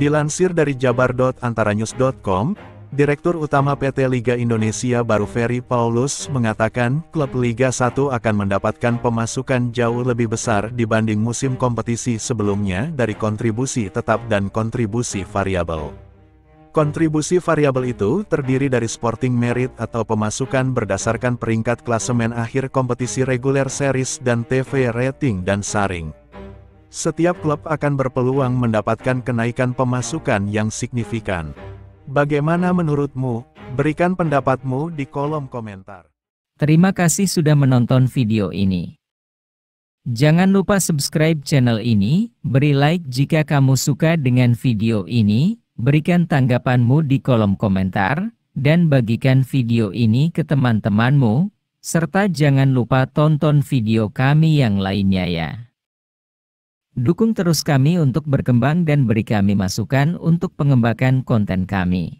Dilansir dari jabar. Direktur Utama PT Liga Indonesia baru Ferry Paulus mengatakan klub Liga 1 akan mendapatkan pemasukan jauh lebih besar dibanding musim kompetisi sebelumnya dari kontribusi tetap dan kontribusi variabel. Kontribusi variabel itu terdiri dari sporting merit atau pemasukan berdasarkan peringkat klasemen akhir kompetisi reguler series dan TV rating dan saring. Setiap klub akan berpeluang mendapatkan kenaikan pemasukan yang signifikan. Bagaimana menurutmu? Berikan pendapatmu di kolom komentar. Terima kasih sudah menonton video ini. Jangan lupa subscribe channel ini, beri like jika kamu suka dengan video ini, berikan tanggapanmu di kolom komentar, dan bagikan video ini ke teman-temanmu, serta jangan lupa tonton video kami yang lainnya ya. Dukung terus kami untuk berkembang dan beri kami masukan untuk pengembangan konten kami.